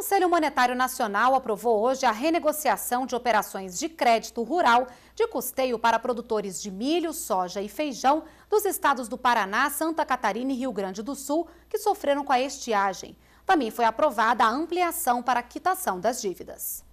Conselho Monetário Nacional aprovou hoje a renegociação de operações de crédito rural de custeio para produtores de milho, soja e feijão dos estados do Paraná, Santa Catarina e Rio Grande do Sul, que sofreram com a estiagem. Também foi aprovada a ampliação para a quitação das dívidas.